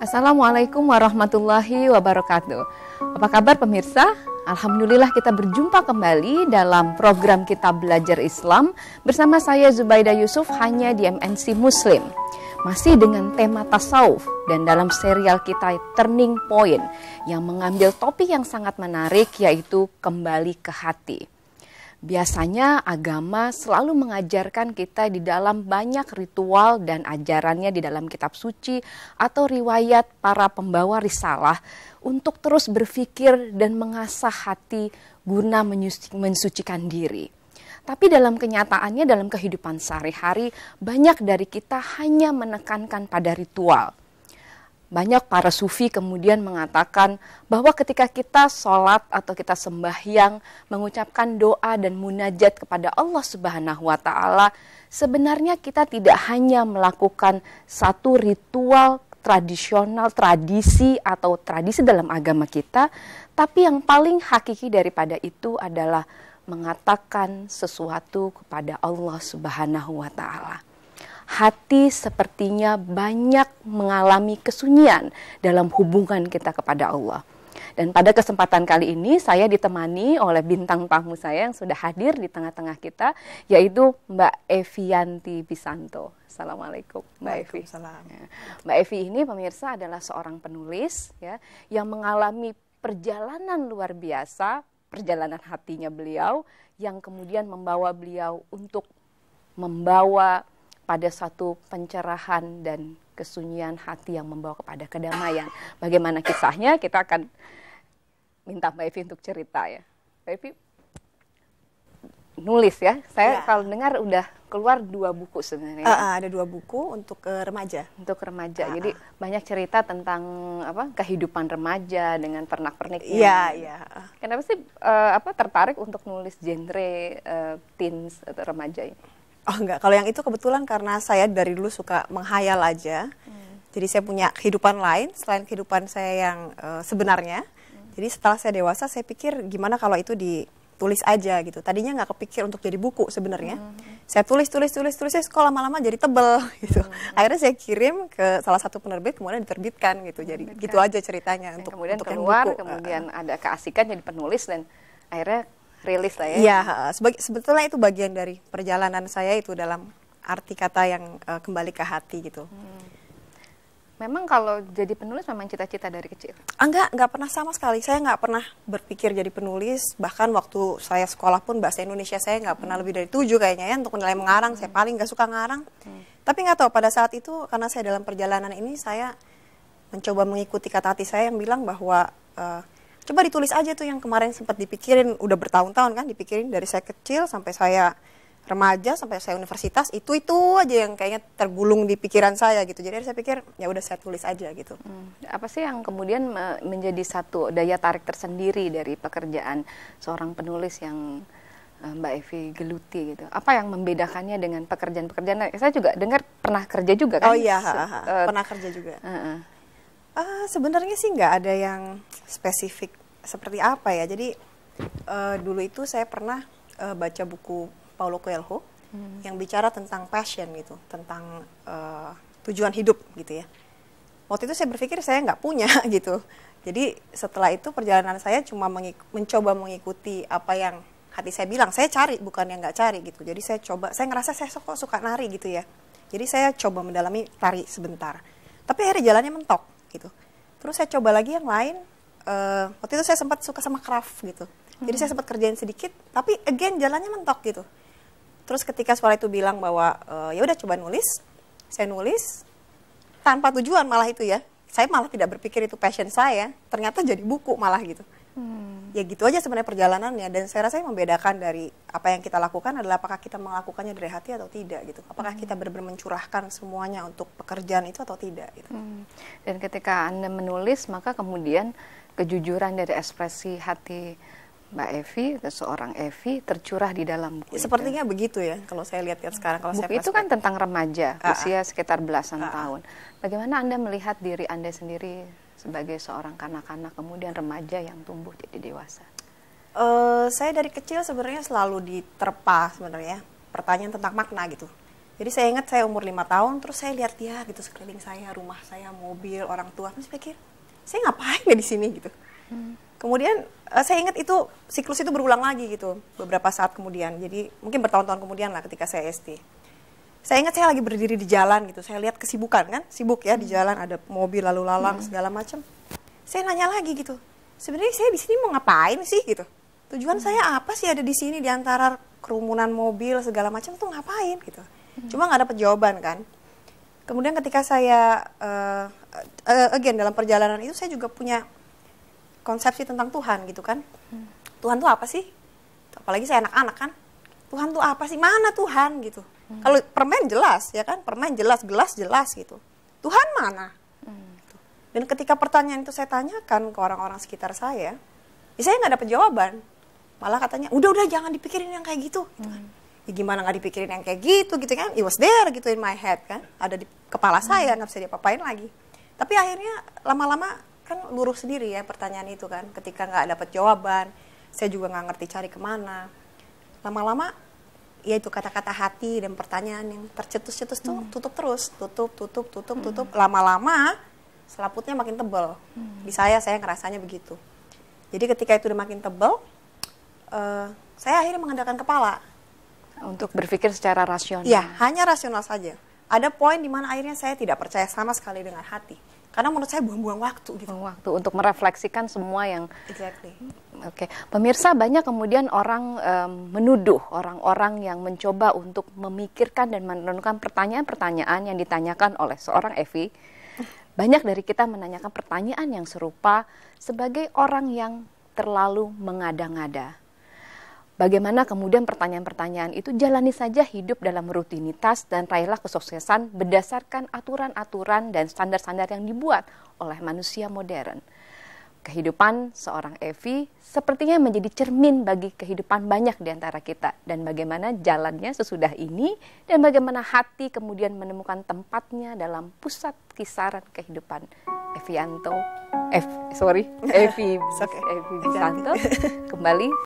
Assalamualaikum warahmatullahi wabarakatuh. Apa kabar pemirsa? Alhamdulillah kita berjumpa kembali dalam program kita belajar Islam bersama saya Zubaidah Yusuf hanya di MNC Muslim. Masih dengan tema tasawuf dan dalam serial kita Turning Point yang mengambil topik yang sangat menarik yaitu kembali ke hati. Biasanya agama selalu mengajarkan kita di dalam banyak ritual dan ajarannya di dalam kitab suci atau riwayat para pembawa risalah untuk terus berpikir dan mengasah hati guna mensucikan diri. Tapi dalam kenyataannya dalam kehidupan sehari-hari banyak dari kita hanya menekankan pada ritual banyak para sufi kemudian mengatakan bahwa ketika kita sholat atau kita sembahyang mengucapkan doa dan munajat kepada Allah Subhanahu wa Ta'ala, sebenarnya kita tidak hanya melakukan satu ritual tradisional, tradisi atau tradisi dalam agama kita, tapi yang paling hakiki daripada itu adalah mengatakan sesuatu kepada Allah Subhanahu wa Ta'ala hati sepertinya banyak mengalami kesunyian dalam hubungan kita kepada Allah. Dan pada kesempatan kali ini saya ditemani oleh bintang tamu saya yang sudah hadir di tengah-tengah kita yaitu Mbak Evianti Bisanto. Assalamualaikum Mbak Evi. Ya. Mbak Evi ini pemirsa adalah seorang penulis ya yang mengalami perjalanan luar biasa, perjalanan hatinya beliau yang kemudian membawa beliau untuk membawa pada satu pencerahan dan kesunyian hati yang membawa kepada kedamaian. Bagaimana kisahnya? Kita akan minta Mbak Evi untuk cerita ya. Mbak Evi nulis ya. Saya ya. kalau dengar udah keluar dua buku sebenarnya. Uh, ada dua buku untuk uh, remaja. Untuk remaja. Uh, uh. Jadi banyak cerita tentang apa kehidupan remaja dengan pernak-pernik. Iya, iya. Kenapa sih uh, apa tertarik untuk nulis genre uh, teens atau remaja ini? Oh enggak, kalau yang itu kebetulan karena saya dari dulu suka menghayal aja. Hmm. Jadi saya punya kehidupan lain selain kehidupan saya yang uh, sebenarnya. Hmm. Jadi setelah saya dewasa saya pikir gimana kalau itu ditulis aja gitu. Tadinya nggak kepikir untuk jadi buku sebenarnya. Hmm. Saya tulis tulis tulis tulis saya sekolah lama-lama jadi tebel gitu. Hmm. Akhirnya saya kirim ke salah satu penerbit kemudian diterbitkan gitu. Jadi gitu aja ceritanya dan untuk kemudian untuk keluar yang buku. kemudian uh, ada keasikan jadi penulis dan akhirnya rilis lah ya. Iya, sebetulnya itu bagian dari perjalanan saya itu dalam arti kata yang uh, kembali ke hati gitu. Hmm. Memang kalau jadi penulis memang cita-cita dari kecil? Enggak, ah, enggak pernah sama sekali. Saya enggak pernah berpikir jadi penulis. Bahkan waktu saya sekolah pun bahasa Indonesia saya enggak pernah hmm. lebih dari tujuh kayaknya ya untuk nilai mengarang. Hmm. Saya paling enggak suka ngarang. Hmm. Tapi enggak tahu pada saat itu karena saya dalam perjalanan ini saya mencoba mengikuti kata hati saya yang bilang bahwa uh, coba ditulis aja tuh yang kemarin sempat dipikirin udah bertahun-tahun kan dipikirin dari saya kecil sampai saya remaja sampai saya universitas itu itu aja yang kayaknya tergulung di pikiran saya gitu jadi saya pikir ya udah saya tulis aja gitu hmm. apa sih yang kemudian menjadi satu daya tarik tersendiri dari pekerjaan seorang penulis yang eh, Mbak Evi geluti gitu. Apa yang membedakannya dengan pekerjaan-pekerjaan? Nah, saya juga dengar pernah kerja juga kan? Oh iya, ha, ha. Eh, pernah kerja juga. uh. Uh, Sebenarnya sih nggak ada yang spesifik seperti apa ya. Jadi uh, dulu itu saya pernah uh, baca buku Paulo Coelho hmm. yang bicara tentang passion gitu, tentang uh, tujuan hidup gitu ya. Waktu itu saya berpikir saya nggak punya gitu. Jadi setelah itu perjalanan saya cuma mengik mencoba mengikuti apa yang hati saya bilang. Saya cari bukan yang nggak cari gitu. Jadi saya coba, saya ngerasa saya kok suka nari gitu ya. Jadi saya coba mendalami tari sebentar. Tapi hari jalannya mentok gitu terus saya coba lagi yang lain uh, waktu itu saya sempat suka sama craft gitu hmm. jadi saya hmm. sempat kerjain sedikit tapi again jalannya mentok gitu terus ketika suara itu bilang bahwa uh, ya udah coba nulis saya nulis tanpa tujuan malah itu ya saya malah tidak berpikir itu passion saya ternyata jadi buku malah gitu hmm ya gitu aja sebenarnya perjalanannya dan saya rasa yang membedakan dari apa yang kita lakukan adalah apakah kita melakukannya dari hati atau tidak gitu apakah hmm. kita benar-benar mencurahkan semuanya untuk pekerjaan itu atau tidak gitu hmm. dan ketika anda menulis maka kemudian kejujuran dari ekspresi hati Mbak Evi, seorang Evi tercurah di dalam buku. Sepertinya itu. begitu ya, kalau saya lihat-lihat sekarang. Kalau buku saya itu kan tentang remaja, A-a. Ah, ah. usia sekitar belasan A-a. Ah, tahun. Bagaimana Anda melihat diri Anda sendiri sebagai seorang kanak-kanak, kemudian remaja yang tumbuh jadi dewasa? Uh, saya dari kecil sebenarnya selalu diterpa sebenarnya pertanyaan tentang makna gitu. Jadi saya ingat saya umur lima tahun, terus saya lihat dia gitu sekeliling saya, rumah saya, mobil, orang tua. Terus pikir, saya ngapain ya di sini gitu Hmm. Kemudian uh, saya ingat itu siklus itu berulang lagi gitu beberapa saat kemudian. Jadi mungkin bertahun-tahun kemudian lah ketika saya SD. Saya ingat saya lagi berdiri di jalan gitu. Saya lihat kesibukan kan, sibuk ya hmm. di jalan ada mobil lalu lalang hmm. segala macam. Saya nanya lagi gitu. Sebenarnya saya di sini mau ngapain sih gitu? Tujuan hmm. saya apa sih ada di sini di antara kerumunan mobil segala macam tuh ngapain gitu? Hmm. Cuma nggak dapat jawaban kan. Kemudian ketika saya uh, uh, again dalam perjalanan itu saya juga punya konsepsi tentang Tuhan gitu kan. Hmm. Tuhan tuh apa sih? Apalagi saya anak-anak kan. Tuhan tuh apa sih? Mana Tuhan gitu. Hmm. Kalau permen jelas ya kan, permen jelas, gelas jelas gitu. Tuhan mana? Hmm. Gitu. Dan ketika pertanyaan itu saya tanyakan ke orang-orang sekitar saya, ya saya nggak dapat jawaban. Malah katanya, udah-udah jangan dipikirin yang kayak gitu. gitu kan. Hmm. ya gimana nggak dipikirin yang kayak gitu gitu kan it was there gitu in my head kan ada di kepala saya hmm. nggak hmm. bisa diapa-apain lagi tapi akhirnya lama-lama kan luruh sendiri ya pertanyaan itu kan ketika nggak dapat jawaban saya juga nggak ngerti cari kemana lama-lama ya itu kata-kata hati dan pertanyaan yang tercetus-cetus tuh hmm. tutup terus tutup tutup tutup hmm. tutup lama-lama selaputnya makin tebel hmm. di saya saya ngerasanya begitu jadi ketika itu udah makin tebel uh, saya akhirnya mengandalkan kepala untuk berpikir secara rasional ya hanya rasional saja ada poin di mana akhirnya saya tidak percaya sama sekali dengan hati karena menurut saya buang-buang waktu gitu. Buang waktu untuk merefleksikan semua yang Exactly. Oke, okay. pemirsa banyak kemudian orang um, menuduh orang-orang yang mencoba untuk memikirkan dan menentukan pertanyaan-pertanyaan yang ditanyakan oleh seorang Evi. Banyak dari kita menanyakan pertanyaan yang serupa sebagai orang yang terlalu mengada-ngada. Bagaimana kemudian pertanyaan-pertanyaan itu jalani saja hidup dalam rutinitas dan raihlah kesuksesan berdasarkan aturan-aturan dan standar-standar yang dibuat oleh manusia modern. Kehidupan seorang Evi sepertinya menjadi cermin bagi kehidupan banyak di antara kita dan bagaimana jalannya sesudah ini dan bagaimana hati kemudian menemukan tempatnya dalam pusat kisaran kehidupan Evianto, F, sorry, Evi, okay. Evi Santo kembali